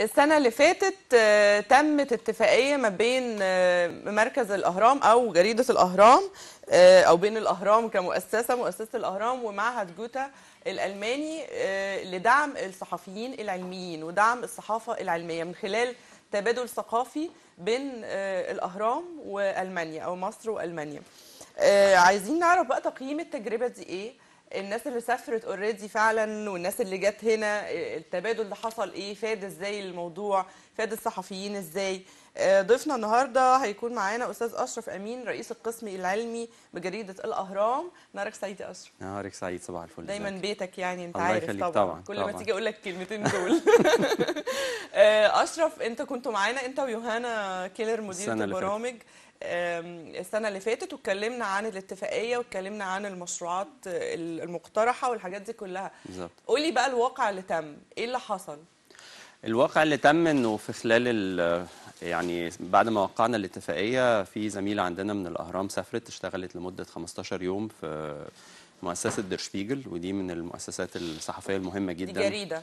السنه اللي فاتت آه، تمت اتفاقيه ما بين آه، مركز الاهرام او جريده الاهرام آه، او بين الاهرام كمؤسسه مؤسسه الاهرام ومعهد جوتا الالماني لدعم الصحفيين العلميين ودعم الصحافه العلميه من خلال تبادل ثقافي بين الاهرام والمانيا او مصر والمانيا عايزين نعرف بقى تقييم التجربه دي ايه الناس اللي سافرت اوريدي فعلا والناس اللي جت هنا التبادل اللي حصل ايه فاد ازاي الموضوع فاد الصحفيين ازاي آه، ضيفنا النهارده هيكون معانا استاذ اشرف امين رئيس القسم العلمي بجريده الاهرام نهارك سعيد يا اشرف نهارك سعيد صباح الفل دايما زيك. بيتك يعني انت عارف طبعا. طبعا كل ما تيجي اقول لك الكلمتين دول آه، اشرف انت كنت معانا انت ويوهانا كيلر مدير البرامج السنه اللي فاتت واتكلمنا عن الاتفاقيه واتكلمنا عن المشروعات المقترحه والحاجات دي كلها بالظبط قولي بقى الواقع اللي تم ايه اللي حصل الواقع اللي تم انه في خلال يعني بعد ما وقعنا الاتفاقيه في زميله عندنا من الاهرام سافرت اشتغلت لمده 15 يوم في مؤسسه درشبيجل ودي من المؤسسات الصحفيه المهمه جدا دي جريده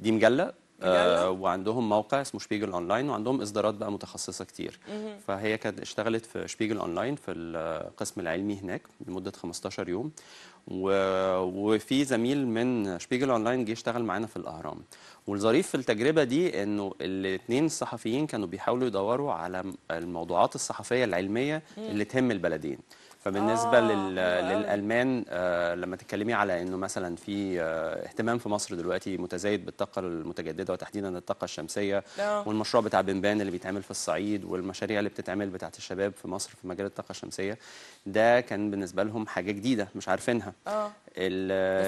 دي مجله آه وعندهم موقع اسمه شبيجل اونلاين وعندهم اصدارات بقى متخصصه كتير فهي كانت اشتغلت في شبيجل اونلاين في القسم العلمي هناك لمده 15 يوم و... وفي زميل من شبيجل اونلاين جه اشتغل معانا في الاهرام والظريف في التجربه دي انه الاثنين الصحفيين كانوا بيحاولوا يدوروا على الموضوعات الصحفيه العلميه اللي تهم البلدين فبالنسبه آه لل... للالمان آه لما تتكلمي على انه مثلا في آه اهتمام في مصر دلوقتي متزايد بالطاقه المتجدده وتحديدا الطاقه الشمسيه آه. والمشروع بتاع بنبان اللي بيتعمل في الصعيد والمشاريع اللي بتتعمل بتاعت الشباب في مصر في مجال الطاقه الشمسيه ده كان بالنسبه لهم حاجه جديده مش عارفينها آه.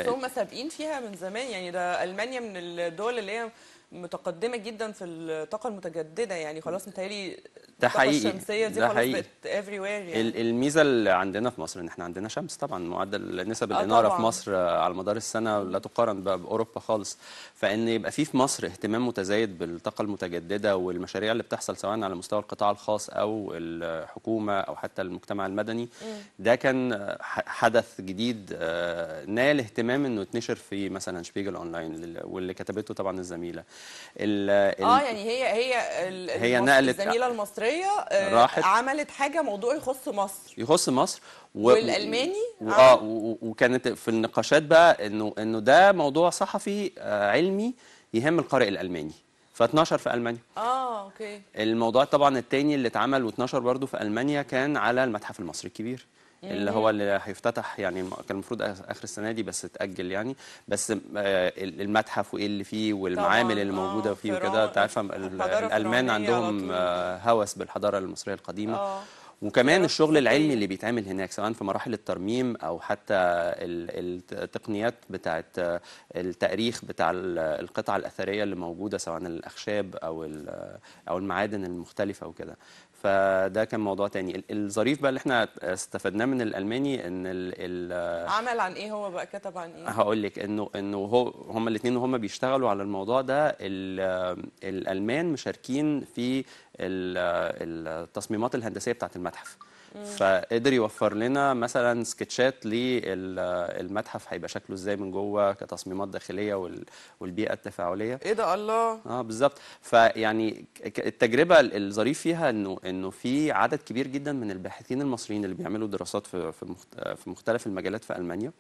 بس هم سابقين فيها من زمان يعني ده المانيا من الدول اللي هي متقدمه جدا في الطاقه المتجدده يعني خلاص متهيألي ده حقيقي الشمسيه دي ده خلاص حقيقي. بقت everywhere يعني الميزه اللي عندنا في مصر ان احنا عندنا شمس طبعا معدل نسب آه، الاناره طبعاً. في مصر على مدار السنه لا تقارن باوروبا خالص فان يبقى في في مصر اهتمام متزايد بالطاقه المتجدده والمشاريع اللي بتحصل سواء على مستوى القطاع الخاص او الحكومه او حتى المجتمع المدني ده كان حدث جديد آه، نال اهتمام انه يتنشر في مثلا شبيجل اونلاين واللي كتبته طبعا الزميله ال اه يعني هي هي هي نقلت الزميله المصريه آه، راحت عملت حاجه موضوع يخص مصر يخص مصر و... والالماني اه, آه، وكانت في النقاشات بقى انه انه ده موضوع صحفي آه، علمي يهم القارئ الالماني فاتنشر في المانيا اه اوكي الموضوع طبعا الثاني اللي اتعمل واتنشر برضه في المانيا كان على المتحف المصري الكبير اللي هو اللي هيفتتح يعني كان المفروض اخر السنه دي بس اتاجل يعني بس المتحف وايه اللي فيه والمعامل اللي موجوده آه، فيه وكده انت عارفه الالمان عندهم هوس بالحضاره المصريه القديمه آه. وكمان الشغل العلمي إيه؟ اللي بيتعمل هناك سواء في مراحل الترميم او حتى التقنيات بتاعه التاريخ بتاع القطع الاثريه اللي موجوده سواء الاخشاب او او المعادن المختلفه وكده فده كان موضوع تاني الظريف بقى اللي احنا استفدناه من الالماني ان ال ال عمل عن ايه هو بقى كتب عن ايه هقول لك انه انه هو هما الاثنين وهما بيشتغلوا على الموضوع ده الالمان مشاركين في التصميمات الهندسيه بتاعه المتحف فقدر يوفر لنا مثلا سكتشات للمتحف هيبقى شكله ازاي من جوه كتصميمات داخليه والبيئه التفاعليه ايه ده الله اه بالظبط فيعني التجربه الظريف فيها انه انه في عدد كبير جدا من الباحثين المصريين اللي بيعملوا دراسات في في مختلف المجالات في المانيا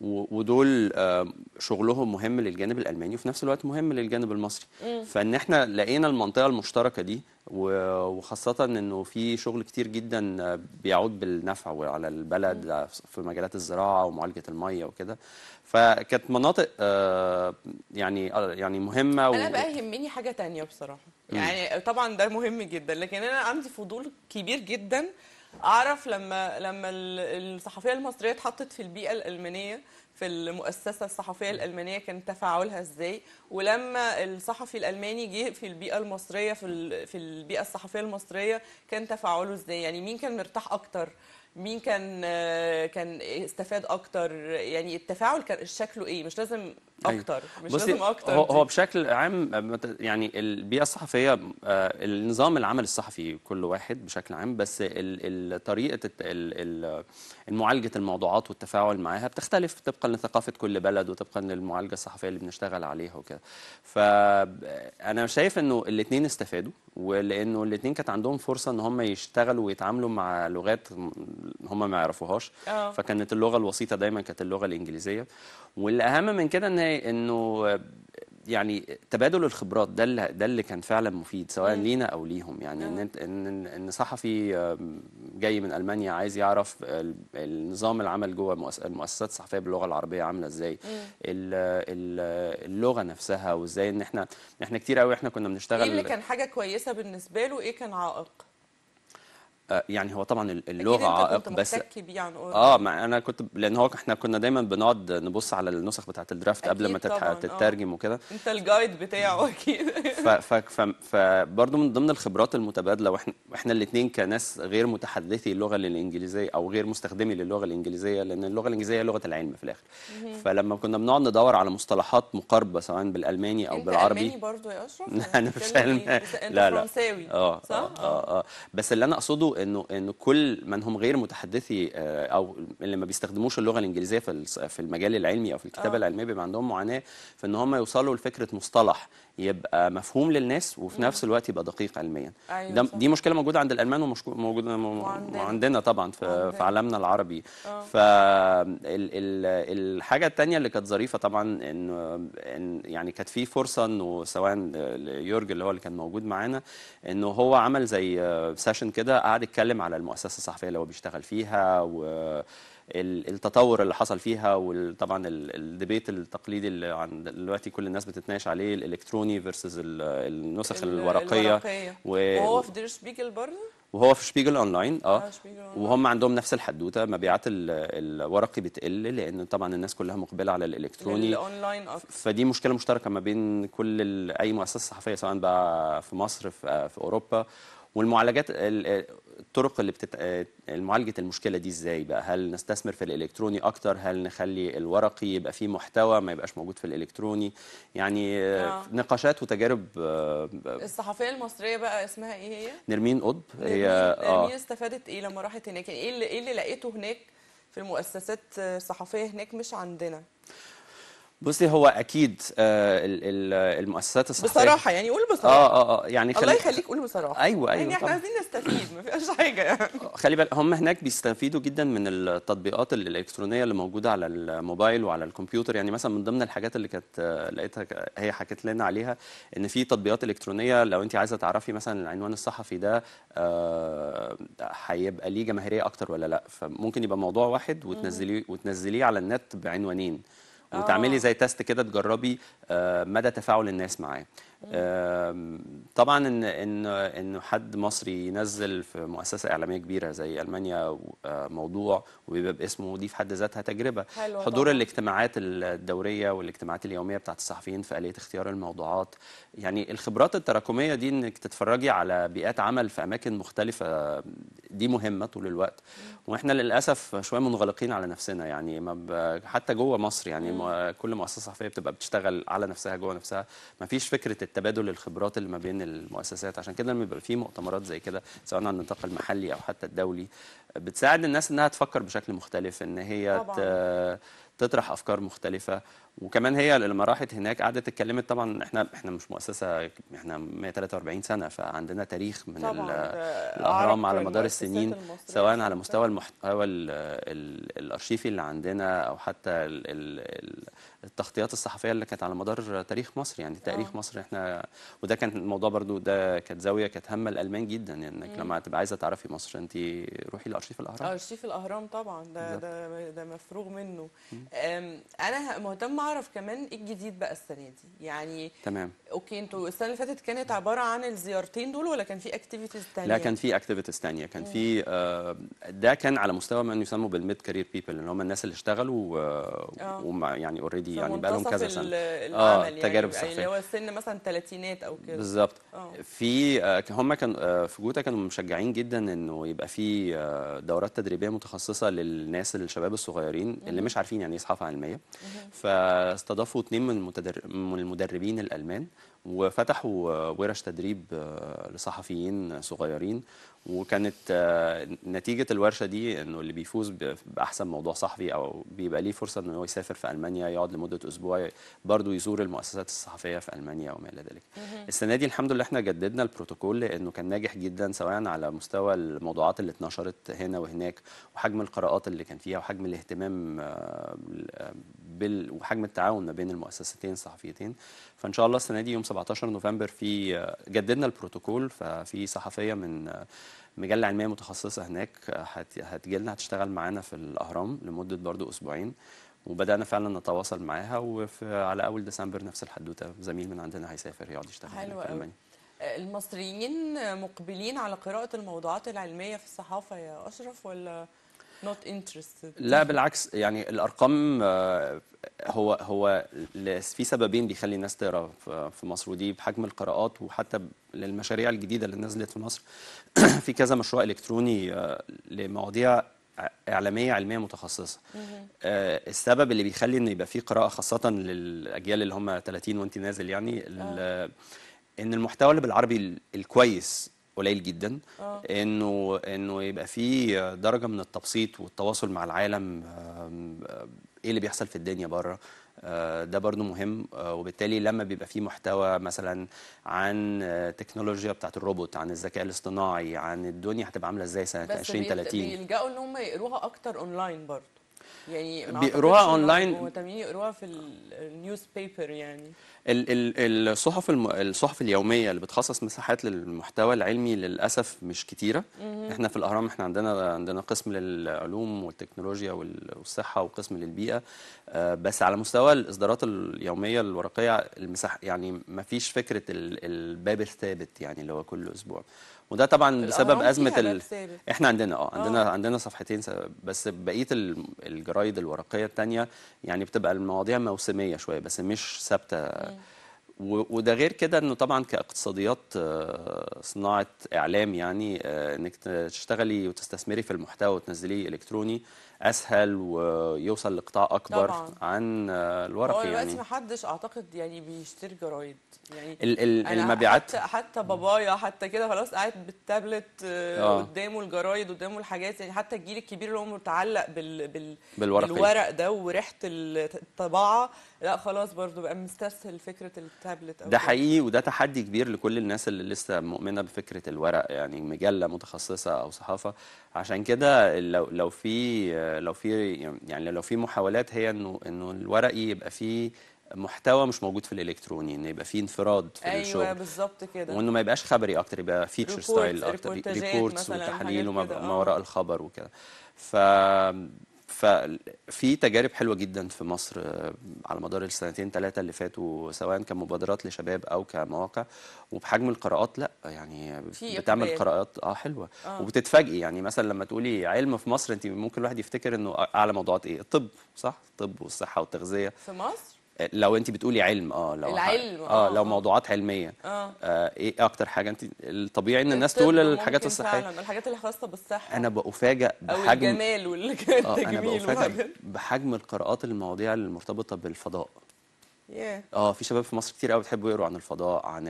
ودول آه، شغلهم مهم للجانب الالماني وفي نفس الوقت مهم للجانب المصري فان احنا لقينا المنطقه المشتركه دي وخاصه انه في شغل كتير جدا بيعود بالنفع وعلى البلد في مجالات الزراعه ومعالجه الميه وكده فكانت مناطق آه، يعني آه، يعني مهمه و... انا بقى يهمني حاجه تانية بصراحه يعني طبعا ده مهم جدا لكن انا عندي فضول كبير جدا اعرف لما لما الصحفيه المصريه اتحطت في البيئه الالمانيه في المؤسسه الصحفيه الالمانيه كان تفاعلها ازاي ولما الصحفي الالماني جه في البيئه المصريه في في البيئه الصحفيه المصريه كان تفاعله ازاي يعني مين كان مرتاح اكتر مين كان كان استفاد اكتر يعني التفاعل كان شكله ايه مش لازم أيوه. اكتر مش لازم اكتر هو, هو بشكل عام يعني البيئه الصحفيه آه، النظام العمل الصحفي كل واحد بشكل عام بس طريقه معالجه الموضوعات والتفاعل معاها بتختلف طبقا لثقافه كل بلد وطبقا للمعالجه الصحفيه اللي بنشتغل عليها وكده فانا شايف انه الاثنين استفادوا ولانه الاثنين كانت عندهم فرصه ان هم يشتغلوا ويتعاملوا مع لغات هم ما يعرفوهاش آه. فكانت اللغه الوسيطه دايما كانت اللغه الانجليزيه والاهم من كده ان انه يعني تبادل الخبرات ده اللي ده اللي كان فعلا مفيد سواء مم. لينا او ليهم يعني ان آه. ان ان صحفي جاي من المانيا عايز يعرف النظام العمل جوه المؤسسات الصحفيه باللغه العربيه عامله ازاي اللغه نفسها وازاي ان احنا احنا كتير قوي احنا كنا بنشتغل ايه اللي كان حاجه كويسه بالنسبه له ايه كان عائق يعني هو طبعا اللغه عائق بس يعني اه ما انا كنت لان هو احنا كنا دايما بنقعد نبص على النسخ بتاعه الدرافت قبل ما آه. تترجم وكده انت الجايد بتاعه اكيد فبرضه من ضمن الخبرات المتبادله واحنا احنا الاثنين كناس غير متحدثي اللغه الانجليزيه او غير مستخدمي للغه الانجليزيه لان اللغه الانجليزيه لغه العلم في الاخر فلما كنا بنقعد ندور على مصطلحات مقاربه سواء بالالماني او انت بالعربي الماني برضه يا اشرف انا مش لا لا فرنساوي آه، صح آه،, اه اه بس اللي انا اقصده انه انه كل من هم غير متحدثي آه، او اللي ما بيستخدموش اللغه الانجليزيه في في المجال العلمي او في الكتابه آه. العلميه بيبقى عندهم معاناه في ان هم يوصلوا لفكره مصطلح يبقى مفهوم للناس وفي نفس الوقت يبقى دقيق علميا أيوة ده دي مشكله موجوده عند الالمان وموجوده عندنا طبعا في, في عالمنا العربي أوه. فالحاجه الثانيه اللي كانت ظريفه طبعا ان يعني كانت في فرصه انه سواء يورج اللي هو اللي كان موجود معانا انه هو عمل زي سيشن كده قعد بيتكلم على المؤسسه الصحفيه اللي هو بيشتغل فيها و التطور اللي حصل فيها وطبعا الديبيت التقليدي اللي عند دلوقتي كل الناس بتتناقش عليه الالكتروني فيرسز النسخ الورقيه, الورقية. وهو في دير شبيجل برضه وهو في شبيجل اونلاين اه, آه شبيجل وهم عندهم نفس الحدوته مبيعات الورقي بتقل لان طبعا الناس كلها مقبله على الالكتروني الاونلاين فدي مشكله مشتركه ما بين كل اي مؤسسه صحفيه سواء بقى في مصر في, آه، في اوروبا والمعالجات الطرق اللي بتت... معالجه المشكله دي ازاي بقى هل نستثمر في الالكتروني اكتر هل نخلي الورقي يبقى فيه محتوى ما يبقاش موجود في الالكتروني يعني آه. آه. نقاشات وتجارب آه، آه، الصحفيه المصريه بقى اسمها ايه هي نرمين قطب هي آه. نرمين استفادت ايه لما راحت هناك يعني ايه اللي ايه اللي لقيته هناك في المؤسسات الصحفيه هناك مش عندنا بصي هو اكيد آه، المؤسسات الصحيه بصراحه يعني قول بصراحه اه اه اه يعني الله يخليك قول بصراحه ايوه ايوه يعني احنا طبعا عايزين نستفيد ما فيهاش حاجه يعني خلي بالك هم هناك بيستفيدوا جدا من التطبيقات الالكترونيه اللي موجوده على الموبايل وعلى الكمبيوتر يعني مثلا من ضمن الحاجات اللي كانت آه، لقيتها هي حكت لنا عليها ان في تطبيقات الكترونيه لو انت عايزه تعرفي مثلا العنوان الصحفي ده آه، هيبقى ليه جماهيريه اكتر ولا لا فممكن يبقى موضوع واحد وتنزليه وتنزليه على النت بعنوانين وتعملي آه. زي تيست كده تجربي آه، مدى تفاعل الناس معاه طبعا ان ان ان حد مصري ينزل في مؤسسه اعلاميه كبيره زي المانيا آه، موضوع ويبقى باسمه دي في حد ذاتها تجربه حضور طبعا. الاجتماعات الدوريه والاجتماعات اليوميه بتاعت الصحفيين في اليه اختيار الموضوعات يعني الخبرات التراكميه دي انك تتفرجي على بيئات عمل في اماكن مختلفه دي مهمه طول الوقت واحنا للاسف شويه منغلقين على نفسنا يعني ما حتى جوه مصر يعني كل مؤسسه صحفيه بتبقى بتشتغل على نفسها جوه نفسها ما فيش فكره التبادل الخبرات اللي ما بين المؤسسات عشان كده لما بيبقى في مؤتمرات زي كده سواء على النطاق المحلي او حتى الدولي بتساعد الناس انها تفكر بشكل مختلف ان هي تطرح افكار مختلفه وكمان هي لما راحت هناك قعدت اتكلمت طبعا احنا احنا مش مؤسسه احنا 143 سنه فعندنا تاريخ من آه، الاهرام على مدار السنين سواء على مستوى المحتوى الارشيفي اللي عندنا او حتى التغطيات الصحفيه اللي كانت على مدار تاريخ مصر يعني تاريخ آه. مصر احنا وده كان الموضوع برضو ده كانت زاويه كانت هامه الالمان جدا انك يعني لما تبقى عايزه تعرفي مصر انت روحي لارشيف الاهرام ارشيف الاهرام طبعا ده ده, ده مفروغ منه انا مهتم اعرف كمان ايه الجديد بقى السنه دي يعني تمام اوكي انتوا السنه اللي فاتت كانت عباره عن الزيارتين دول ولا كان في اكتيفيتيز ثانيه لا كان في اكتيفيتيز ثانيه كان في آه ده كان على مستوى من يسمى بالميد كارير بيبل اللي هم الناس اللي اشتغلوا آه يعني اوريدي يعني بقى لهم كذا سنه اه يعني، تجارب يعني اللي هو السن مثلا ثلاثينات او كده بالظبط آه. في آه هم كان آه في جوتا كانوا مشجعين جدا انه يبقى في آه دورات تدريبيه متخصصه للناس الشباب الصغيرين اللي مش عارفين يعني إسعاف علمية فاستضافوا اثنين من المدربين الألمان وفتحوا ورش تدريب آه، لصحفيين صغيرين وكانت آه، نتيجه الورشه دي انه اللي بيفوز باحسن موضوع صحفي او بيبقى ليه فرصه انه يسافر في المانيا يقعد لمده اسبوع برضه يزور المؤسسات الصحفيه في المانيا وما الى ذلك. السنه دي الحمد لله احنا جددنا البروتوكول لانه كان ناجح جدا سواء على مستوى الموضوعات اللي اتنشرت هنا وهناك وحجم القراءات اللي كان فيها وحجم الاهتمام آه، آه، بال... وحجم التعاون ما بين المؤسستين الصحفيتين فان شاء الله السنه دي يوم 17 نوفمبر في جددنا البروتوكول ففي صحفيه من مجله علميه متخصصه هناك هتجي لنا هتشتغل معانا في الاهرام لمده برضو اسبوعين وبدانا فعلا نتواصل معاها وفي على اول ديسمبر نفس الحدوته زميل من عندنا هيسافر يقعد يشتغل حلو في المانيا المصريين مقبلين على قراءة الموضوعات العلمية في الصحافة يا أشرف ولا not interested لا بالعكس يعني الارقام آه، هو هو في سببين بيخلي الناس تقرا في مصر ودي بحجم القراءات وحتى للمشاريع الجديده اللي نزلت في مصر في كذا مشروع الكتروني آه، لمواضيع اعلاميه علميه متخصصه آه السبب اللي بيخلي انه يبقى في قراءه خاصه للاجيال اللي هم 30 وانت نازل يعني آه. ان المحتوى اللي بالعربي الكويس قليل جدا أوه. انه انه يبقى في درجه من التبسيط والتواصل مع العالم آه، ايه اللي بيحصل في الدنيا بره آه، ده برضو مهم آه، وبالتالي لما بيبقى في محتوى مثلا عن تكنولوجيا بتاعت الروبوت عن الذكاء الاصطناعي عن الدنيا هتبقى عامله ازاي سنه 2030 بس بيلجأوا ان هم يقروها اكتر اونلاين برضو يعني بيقروها اونلاين مهتمين يقروها في النيوز بيبر يعني الصحف الصحف اليوميه اللي بتخصص مساحات للمحتوى العلمي للاسف مش كتيره احنا في الاهرام احنا عندنا عندنا قسم للعلوم والتكنولوجيا والصحه وقسم للبيئه آه، بس على مستوى الاصدارات اليوميه الورقيه المساحه يعني ما فيش فكره الباب الثابت يعني اللي هو كل اسبوع وده طبعا بسبب ازمه ال... احنا عندنا اه عندنا أوه. عندنا صفحتين بس بقيه الجرايد الورقيه الثانيه يعني بتبقى المواضيع موسميه شويه بس مش ثابته وده غير كده انه طبعا كاقتصاديات آه، صناعه اعلام يعني آه، انك تشتغلي وتستثمري في المحتوى وتنزليه الكتروني اسهل ويوصل لقطاع اكبر طبعا. عن الورق هو دلوقتي يعني. ما حدش اعتقد يعني بيشتري جرايد يعني ال ال المبيعات حتى, حتى بابايا حتى كده خلاص قاعد بالتابلت آه، آه. قدامه الجرايد قدامه الحاجات يعني حتى الجيل الكبير اللي هو متعلق بال بال بالورق الورق ده وريحه الطباعه لا خلاص برضو بقى مستسهل فكره التابلت ده حقيقي وده تحدي كبير لكل الناس اللي لسه مؤمنه بفكره الورق يعني مجله متخصصه او صحافه عشان كده لو لو في آه، لو في يعني لو في محاولات هي انه انه الورقي يبقى فيه محتوى مش موجود في الالكتروني ان يبقى فيه انفراد في أيوة الشغل ايوه بالظبط كده وانه ما يبقاش خبري اكتر يبقى فيتشر ستايل اكتر ريبورتس وتحليل وما وراء آه. الخبر وكده ف ففي تجارب حلوه جدا في مصر آه، على مدار السنتين ثلاثه اللي فاتوا سواء كمبادرات لشباب او كمواقع وبحجم القراءات لا يعني بتعمل قراءات اه حلوه آه. وبتتفاجئي يعني مثلا لما تقولي علم في مصر انت ممكن الواحد يفتكر انه اعلى موضوعات ايه؟ الطب صح؟ الطب والصحه والتغذيه في مصر لو انت بتقولي علم اه لو العلم اه, آه، لو آه. موضوعات علميه آه. آه ايه اكتر حاجه انت الطبيعي ان الناس تقول الحاجات الصحيه فعلا الحاجات اللي خاصه بالصحه انا بفاجئ بحجم او الجمال والتجميل آه انا بفاجئ بحجم القراءات المواضيع المرتبطه بالفضاء yeah. اه في شباب في مصر كتير قوي بتحبوا يقروا عن الفضاء عن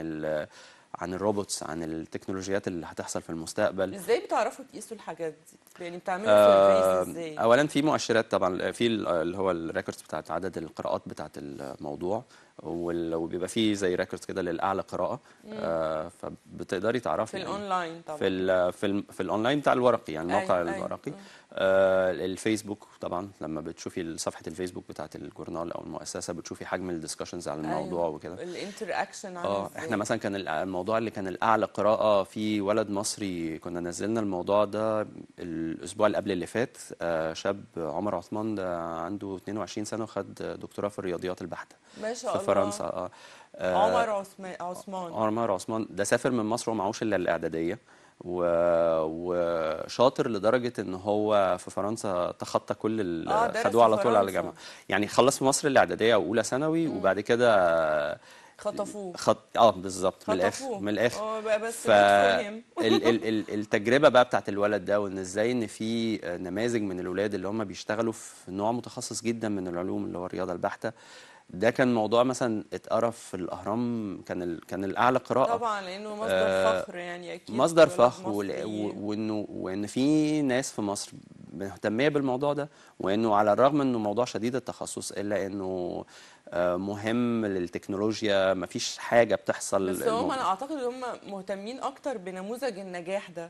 عن الروبوتس عن التكنولوجيات اللي هتحصل في المستقبل ازاي بتعرفوا تقيسوا الحاجات دي يعني بتعملوا آه ازاي اولا في مؤشرات طبعا في اللي هو الريكوردز بتاعت عدد القراءات بتاعت الموضوع وبيبقى فيه زي ريكوردز كده للاعلى قراءه آه فبتقدري تعرفي في يعني الاونلاين طبعا في الـ في, في الاونلاين بتاع الورقي يعني أيوة، الموقع أي أيوة. الورقي أي. آه، الفيسبوك طبعا لما بتشوفي صفحه الفيسبوك بتاعه الجورنال او المؤسسه بتشوفي حجم الديسكشنز على أيوه. الموضوع أيوة. وكده الانتر اكشن اه احنا مثلا كان الموضوع اللي كان الاعلى قراءه في ولد مصري كنا نزلنا الموضوع ده الاسبوع اللي قبل اللي فات آه شاب عمر عثمان ده عنده 22 سنه وخد دكتوراه في الرياضيات البحته ما شاء الله في فرنسا اه, آه، عمر عثمان عثمان عمر عثمان ده سافر من مصر ومعهوش الا الاعداديه و... وشاطر لدرجه ان هو في فرنسا تخطى كل ال... آه خدوه على طول على الجامعه يعني خلص في مصر الاعداديه واولى ثانوي وبعد كده خطفوه خط... اه بالظبط من الاخر من الاخر اه بقى بس ف... ال... ال... ال... التجربه بقى بتاعت الولد ده وان ازاي ان في نماذج من الاولاد اللي هم بيشتغلوا في نوع متخصص جدا من العلوم اللي هو الرياضه البحته ده كان موضوع مثلا اتقرا في الاهرام كان ال... كان الاعلى قراءه طبعا لانه مصدر آه فخر يعني اكيد مصدر فخر وانه وان في ناس في مصر مهتميه بالموضوع ده وانه على الرغم انه موضوع شديد التخصص الا انه آه، مهم للتكنولوجيا مفيش حاجه بتحصل بس هم انا اعتقد ان هم مهتمين اكتر بنموذج النجاح ده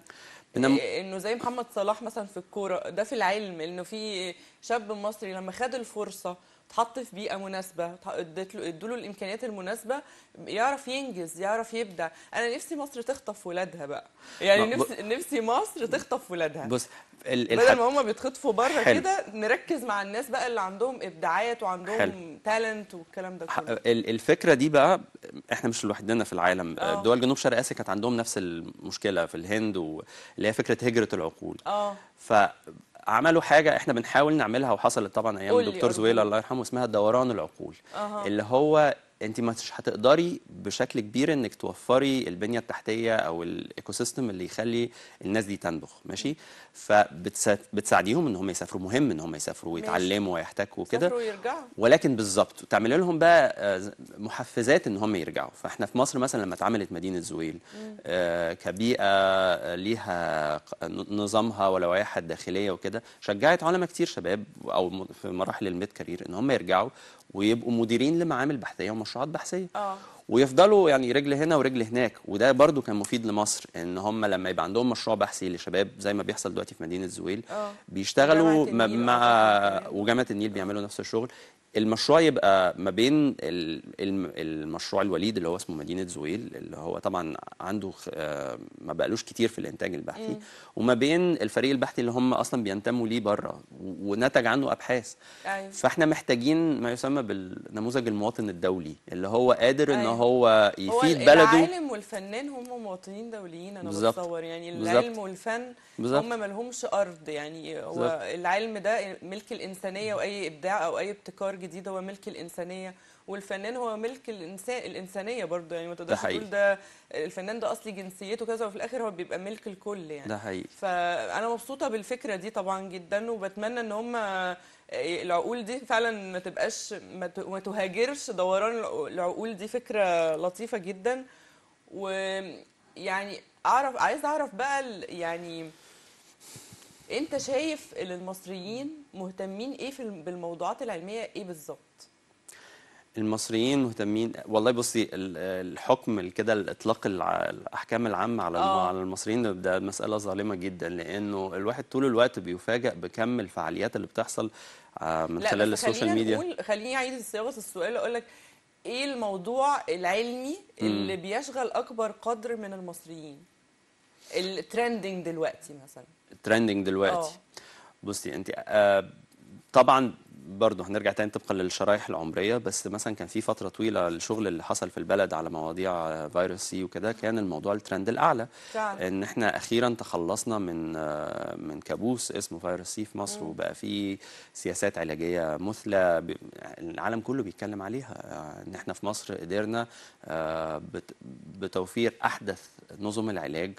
بنم... آه، انه زي محمد صلاح مثلا في الكوره ده في العلم انه في شاب مصري لما خد الفرصه اتحط في بيئه مناسبه اديت له ادوا له الامكانيات المناسبه يعرف ينجز يعرف يبدع انا نفسي مصر تخطف ولادها بقى يعني نفسي ب... نفسي مصر تخطف ولادها بص ال... بدل ما هم بيتخطفوا بره كده نركز مع الناس بقى اللي عندهم ابداعات وعندهم تالنت والكلام ده كله الفكره دي بقى احنا مش لوحدنا في العالم أوه. دول جنوب شرق اسيا كانت عندهم نفس المشكله في الهند واللي هي فكره هجره العقول اه ف عملوا حاجه احنا بنحاول نعملها وحصلت طبعا ايام الدكتور زويل الله يرحمه اسمها دوران العقول أه. اللي هو انت مش هتقدري بشكل كبير انك توفري البنيه التحتيه او الايكو سيستم اللي يخلي الناس دي تنبخ ماشي فبتساعديهم ان هم يسافروا مهم ان هم يسافروا ويتعلموا ويحتكوا وكده ولكن بالظبط تعملي لهم بقى آه، محفزات ان هم يرجعوا فاحنا في مصر مثلا لما اتعملت مدينه زويل آه، كبيئه آه، ليها نظامها ولوائحها الداخليه وكده شجعت علماء كتير شباب او في مراحل الميد كارير ان هم يرجعوا ويبقوا مديرين لمعامل بحثيه ومشروعات بحثيه أوه. ويفضلوا يعني رجل هنا ورجل هناك وده برضو كان مفيد لمصر ان هم لما يبقى عندهم مشروع بحثي لشباب زي ما بيحصل دلوقتي في مدينه زويل أوه. بيشتغلوا مع آه. وجامعه النيل بيعملوا نفس الشغل المشروع يبقى ما بين المشروع الوليد اللي هو اسمه مدينه زويل اللي هو طبعا عنده آه، ما بقالوش كتير في الانتاج البحثي وما بين الفريق البحثي اللي هم اصلا بينتموا ليه بره ونتج عنه ابحاث أيوة. فاحنا محتاجين ما يسمى بالنموذج المواطن الدولي اللي هو قادر ان أيوه. هو يفيد هو بلده العالم والفنان هم مواطنين دوليين انا بالزبط. بتصور يعني العلم بالزبط. والفن بالزبط. هم مالهمش ارض يعني هو العلم ده ملك الانسانيه واي ابداع او اي ابتكار الجديده هو ملك الانسانيه والفنان هو ملك الانسان الانسانيه برضه يعني ما تقدرش تقول ده الفنان ده اصلي جنسيته كذا وفي الاخر هو بيبقى ملك الكل يعني ده حقيقي فانا مبسوطه بالفكره دي طبعا جدا وبتمنى ان هم إيه، العقول دي فعلا ما تبقاش ما تهاجرش دوران العقول دي فكره لطيفه جدا ويعني اعرف عايز اعرف بقى يعني انت شايف ان المصريين مهتمين ايه في بالموضوعات العلميه ايه بالظبط المصريين مهتمين والله بصي الحكم كده الاطلاق الاحكام العامه على آه. على المصريين ده مساله ظالمه جدا لانه الواحد طول الوقت بيفاجئ بكم الفعاليات اللي بتحصل آه، من خلال السوشيال ميديا خليني اعيد صياغه السؤال اقول لك ايه الموضوع العلمي اللي م. بيشغل اكبر قدر من المصريين الترندنج دلوقتي مثلا الترندنج دلوقتي آه. بصي انت آه، طبعا برضه هنرجع تاني طبقا للشرايح العمريه بس مثلا كان في فتره طويله الشغل اللي حصل في البلد على مواضيع فيروس سي وكده كان الموضوع الترند الاعلى فعلا. ان احنا اخيرا تخلصنا من آه، من كابوس اسمه فيروس سي في مصر وبقى في سياسات علاجيه مثلى العالم كله بيتكلم عليها آه، ان احنا في مصر قدرنا بتوفير احدث نظم العلاج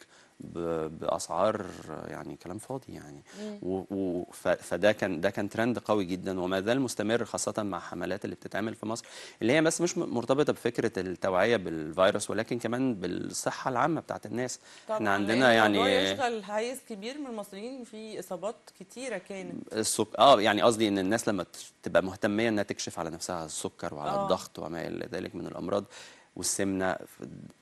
باسعار يعني كلام فاضي يعني فده كان ده كان ترند قوي جدا وما زال مستمر خاصه مع حملات اللي بتتعمل في مصر اللي هي بس مش مرتبطه بفكره التوعيه بالفيروس ولكن كمان بالصحه العامه بتاعت الناس احنا عندنا يعني يشغل حيز كبير من المصريين في اصابات كتيره كانت السك... اه يعني قصدي ان الناس لما تبقى مهتميه انها تكشف على نفسها السكر وعلى آه. الضغط وما الى ذلك من الامراض والسمنه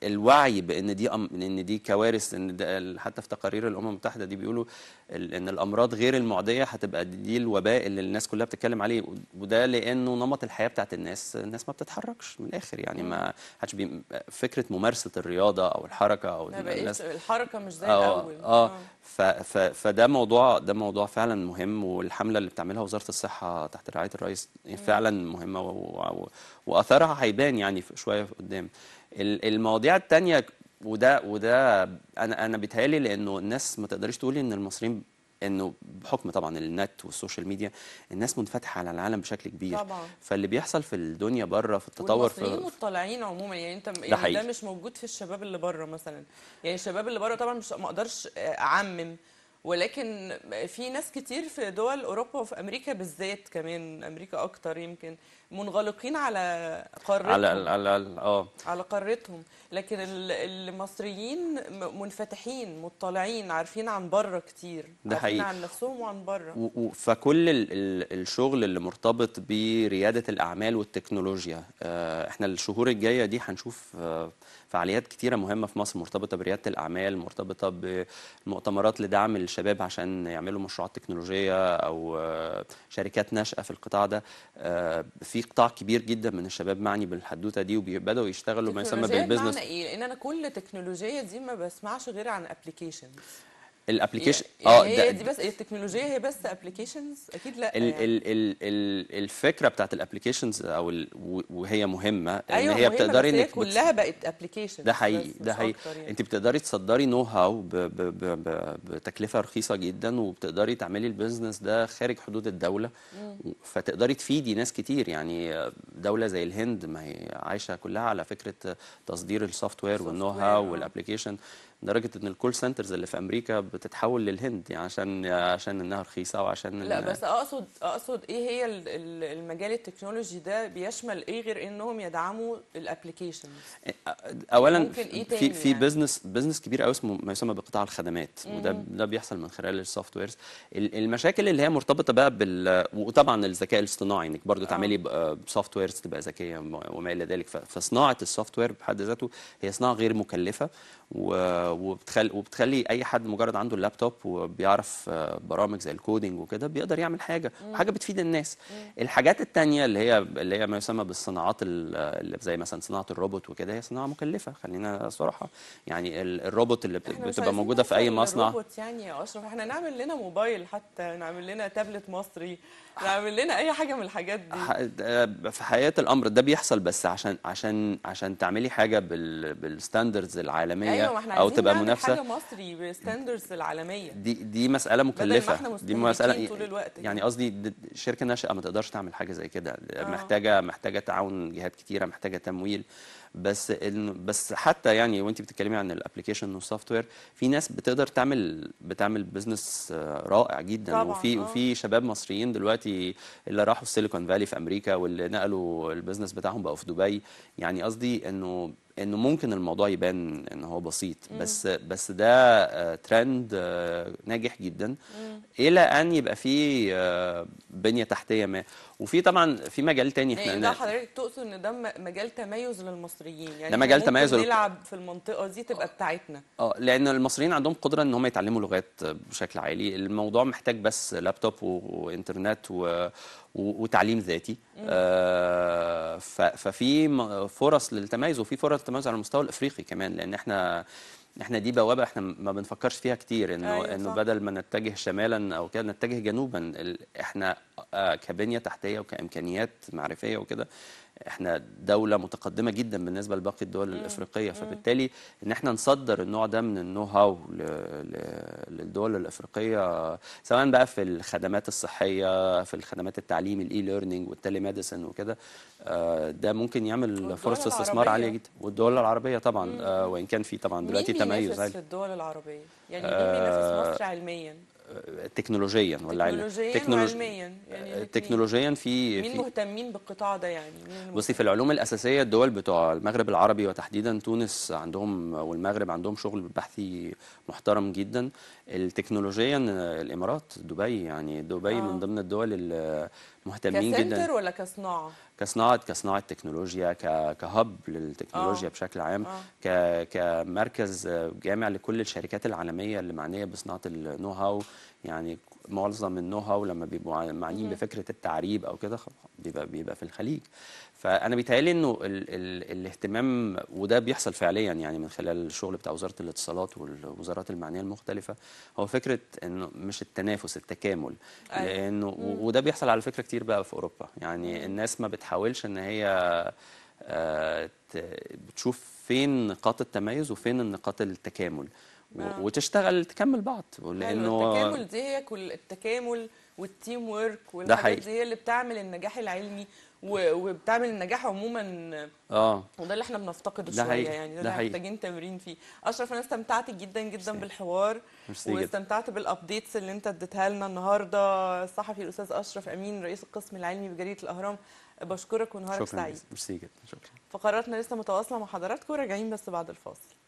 الوعي بان دي أم... ان دي كوارث ان ده حتى في تقارير الامم المتحده دي بيقولوا ان الامراض غير المعديه هتبقى دي الوباء اللي الناس كلها بتتكلم عليه وده لانه نمط الحياه بتاعت الناس الناس ما بتتحركش من الاخر يعني ما حدش بي... فكره ممارسه الرياضه او الحركه او الناس الحركه مش زي آه، الاول اه, آه. ف... ف... فده موضوع ده موضوع فعلا مهم والحمله اللي بتعملها وزاره الصحه تحت رعايه الرئيس فعلا مهمه و... و... واثرها هيبان يعني شويه قدام المواضيع الثانيه وده وده انا انا بيتهيألي لانه الناس ما تقدريش تقولي ان المصريين انه بحكم طبعا النت والسوشيال ميديا الناس منفتحه على العالم بشكل كبير طبعا فاللي بيحصل في الدنيا بره في التطور في المصريين مطلعين عموما يعني انت ده, يعني ده مش موجود في الشباب اللي بره مثلا يعني الشباب اللي بره طبعا مش ما اقدرش اعمم ولكن في ناس كتير في دول اوروبا وفي امريكا بالذات كمان امريكا اكتر يمكن منغلقين على قارتهم على على ال اه على قارتهم لكن المصريين منفتحين مطلعين عارفين عن بره كتير ده عارفين حقيقي. عن نفسهم وعن بره فكل الـ الـ الشغل اللي مرتبط برياده الاعمال والتكنولوجيا آه، احنا الشهور الجايه دي هنشوف آه فعاليات كتيره مهمه في مصر مرتبطه برياده الاعمال مرتبطه بمؤتمرات لدعم الشباب عشان يعملوا مشروعات تكنولوجيه او آه، شركات ناشئه في القطاع ده آه، في قطاع كبير جدا من الشباب معني بالحدوته دي وبيبداوا يشتغلوا ما يسمى بالبزنس ايه لان انا كل تكنولوجيا دي ما بسمعش غير عن ابلكيشنز الابلكيشن اه هي دي بس التكنولوجيا هي بس ابلكيشنز اكيد لا الـ الـ الـ الـ الفكره بتاعت الابلكيشنز او وهي مهمه أيوة ان هي بتقدري انك كلها بقت ابلكيشن ده حقيقي ده حقيقي يعني. انت بتقدري تصدري نو هاو بتكلفه رخيصه جدا وبتقدري تعملي البيزنس ده خارج حدود الدوله فتقدري تفيدي ناس كتير يعني دوله زي الهند ما هي عايشه كلها على فكره تصدير السوفت وير والنو هاو والابلكيشن لدرجه ان الكول سنترز اللي في امريكا بتتحول للهند يعني عشان عشان انها رخيصه وعشان لا بس اقصد اقصد ايه هي المجال التكنولوجي ده بيشمل ايه غير انهم يدعموا الابلكيشن اولا إيه في في يعني؟ بزنس بزنس كبير قوي اسمه ما يسمى بقطاع الخدمات وده ده بيحصل من خلال السوفت ويرز المشاكل اللي هي مرتبطه بقى بال وطبعا الذكاء الاصطناعي انك برضو آه. تعملي سوفت ويرز تبقى ذكيه وما الى ذلك فصناعه السوفت وير بحد ذاته هي صناعه غير مكلفه و وبتخلي وبتخلي اي حد مجرد عنده اللابتوب وبيعرف آه، برامج زي الكودينج وكده بيقدر يعمل حاجه وحاجه بتفيد الناس الحاجات الثانيه اللي هي اللي هي ما يسمى بالصناعات اللي زي مثلا صناعه الروبوت وكده هي صناعه مكلفه خلينا صراحه يعني الروبوت اللي بتبقى موجوده في اي مصنع الروبوت يعني يا اشرف احنا نعمل لنا موبايل حتى نعمل لنا تابلت مصري نعمل لنا اي حاجه من الحاجات دي آه، في حقيقه الامر ده بيحصل بس عشان عشان عشان تعملي حاجه بال بالستاندردز العالميه أيوة احنا او تبقى منافسه حاجه مصري بالستاندردز العالميه دي دي مساله مكلفه دي مساله طول الوقت يعني قصدي شركه ناشئه ما تقدرش تعمل حاجه زي كده آه. محتاجه محتاجه تعاون جهات كتيره محتاجه تمويل بس بس حتى يعني وانت بتتكلمي عن الابلكيشن والسوفت وير في ناس بتقدر تعمل بتعمل بزنس رائع جدا طبعا. وفي آه. وفي شباب مصريين دلوقتي اللي راحوا السيليكون فالي في امريكا واللي نقلوا البزنس بتاعهم بقوا في دبي يعني قصدي انه انه ممكن الموضوع يبان ان هو بسيط بس بس ده ترند آه، آه، ناجح جدا الى ان يبقى في آه، بنيه تحتيه ما وفي طبعا في مجال تاني احنا يعني إيه، ده حضرتك تقصد ان ده مجال تميز للمصريين يعني ده مجال تميز نلعب في المنطقه دي تبقى بتاعتنا اه لان المصريين عندهم قدره ان هم يتعلموا لغات بشكل عالي الموضوع محتاج بس لابتوب وانترنت و... وتعليم ذاتي آه، ففي فرص للتميز وفي فرص للتميز على المستوى الافريقي كمان لان احنا احنا دي بوابه احنا ما بنفكرش فيها كتير انه أيوة انه بدل ما نتجه شمالا او كده نتجه جنوبا احنا آه، كبنيه تحتيه وكامكانيات معرفيه وكده احنا دوله متقدمه جدا بالنسبه لباقي الدول مم. الافريقيه فبالتالي ان احنا نصدر النوع ده من النو هاو للدول الافريقيه سواء بقى في الخدمات الصحيه في الخدمات التعليم الاي ليرنينج والتلي ميديسن وكده آه، ده ممكن يعمل فرص استثمار عاليه جدا والدول العربيه طبعا مم. آه، وان كان في طبعا دلوقتي تميز مين بينافس العربيه يعني مين آه، بينافس مصر علميا تكنولوجيا ولا علميا تكنولوجيا يعني آه، تكنولوجيا في مين مهتمين بالقطاع ده يعني بصي في العلوم الاساسيه الدول بتوع المغرب العربي وتحديدا تونس عندهم والمغرب عندهم شغل بحثي محترم جدا التكنولوجيا الامارات دبي يعني دبي آه. من ضمن الدول المهتمين جدا كسنتر ولا كصناعه كصناعه كصناعه تكنولوجيا كهب للتكنولوجيا أوه. بشكل عام أوه. كمركز جامع لكل الشركات العالميه اللي معنيه بصناعه النو هاو يعني معظم النو هاو لما بيبقوا معنيين بفكره التعريب او كده بيبقى بيبقى في الخليج فانا بيتهيألي انه ال ال الاهتمام وده بيحصل فعليا يعني من خلال الشغل بتاع وزاره الاتصالات والوزارات المعنيه المختلفه هو فكره انه مش التنافس التكامل أيوة. لانه وده بيحصل على فكره كتير بقى في اوروبا يعني الناس ما بتحاولش ان هي آه، بتشوف فين نقاط التميز وفين نقاط التكامل آه. وتشتغل تكمل بعض لانه أيوة، التكامل دي هي كل التكامل والتيم وورك والحاجات دي هي اللي بتعمل النجاح العلمي وبتعمل النجاح عموما اه وده اللي احنا بنفتقده شويه يعني ده, ده محتاجين تمرين فيه اشرف انا استمتعت جدا جدا بالحوار واستمتعت بالابديتس اللي انت اديتها لنا النهارده الصحفي الاستاذ اشرف امين رئيس القسم العلمي بجريده الاهرام بشكرك ونهارك سعيد شكرا جدا شكرا فقراتنا لسه متواصله مع حضراتكم راجعين بس بعد الفاصل